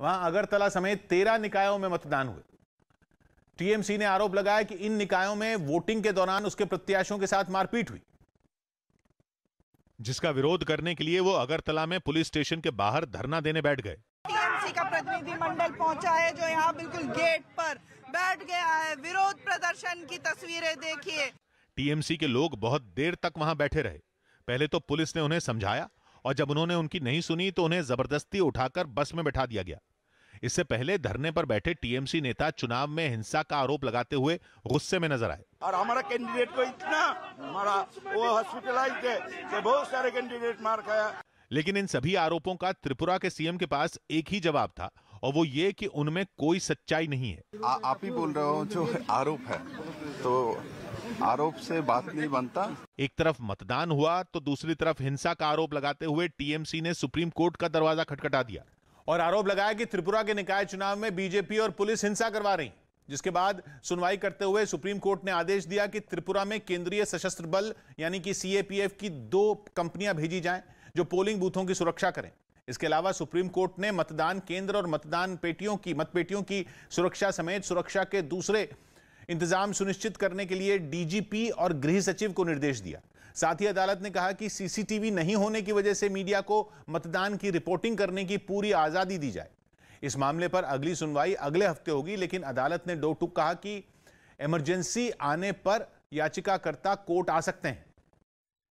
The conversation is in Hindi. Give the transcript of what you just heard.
वहां अगरतला समेत तेरह निकायों में मतदान हुए टीएमसी ने आरोप लगाया कि इन निकायों में वोटिंग के दौरान उसके प्रत्याशियों के साथ मारपीट हुई जिसका विरोध करने के लिए वो अगरतला में पुलिस स्टेशन के बाहर धरना देने बैठ गए टीएमसी का प्रतिनिधि मंडल पहुंचा है जो यहाँ बिल्कुल गेट पर बैठ गया है विरोध प्रदर्शन की तस्वीरें देखिए टीएमसी के लोग बहुत देर तक वहां बैठे रहे पहले तो पुलिस ने उन्हें समझाया और जब उन्होंने उनकी नहीं सुनी तो उन्हें जबरदस्ती उठाकर बस में बैठा दिया गया इससे पहले धरने पर बैठे टीएमसी नेता चुनाव में हिंसा का आरोप लगाते हुए गुस्से में नजर आए और हमारा कैंडिडेट को तो इतना हमारा वो हॉस्पिटलाइज है बहुत सारे कैंडिडेट मार खाया लेकिन इन सभी आरोपों का त्रिपुरा के सीएम के पास एक ही जवाब था और वो ये कि उनमें कोई सच्चाई नहीं है आ, आप ही बोल रहे हो जो आरोप है तो आरोप से बात नहीं बनता एक तरफ मतदान हुआ तो दूसरी तरफ हिंसा का आरोप लगाते हुए टीएमसी ने सुप्रीम कोर्ट का दरवाजा खटखटा दिया और आरोप लगाया कि त्रिपुरा के निकाय चुनाव में बीजेपी और पुलिस हिंसा करवा रही जिसके बाद सुनवाई करते हुए सुप्रीम कोर्ट ने आदेश दिया कि त्रिपुरा में केंद्रीय सशस्त्र बल यानी कि सीएपीएफ की दो कंपनियां भेजी जाएं जो पोलिंग बूथों की सुरक्षा करें इसके अलावा सुप्रीम कोर्ट ने मतदान केंद्र और मतदान पेटियों की मतपेटियों की सुरक्षा समेत सुरक्षा के दूसरे इंतजाम सुनिश्चित करने के लिए डीजीपी और गृह सचिव को निर्देश दिया साथ ही अदालत ने कहा कि सीसीटीवी नहीं होने की वजह से मीडिया को मतदान की रिपोर्टिंग करने की पूरी आजादी दी जाए इस मामले पर अगली सुनवाई अगले हफ्ते होगी लेकिन अदालत ने डोटुक कहा कि इमरजेंसी आने पर याचिकाकर्ता कोर्ट आ सकते हैं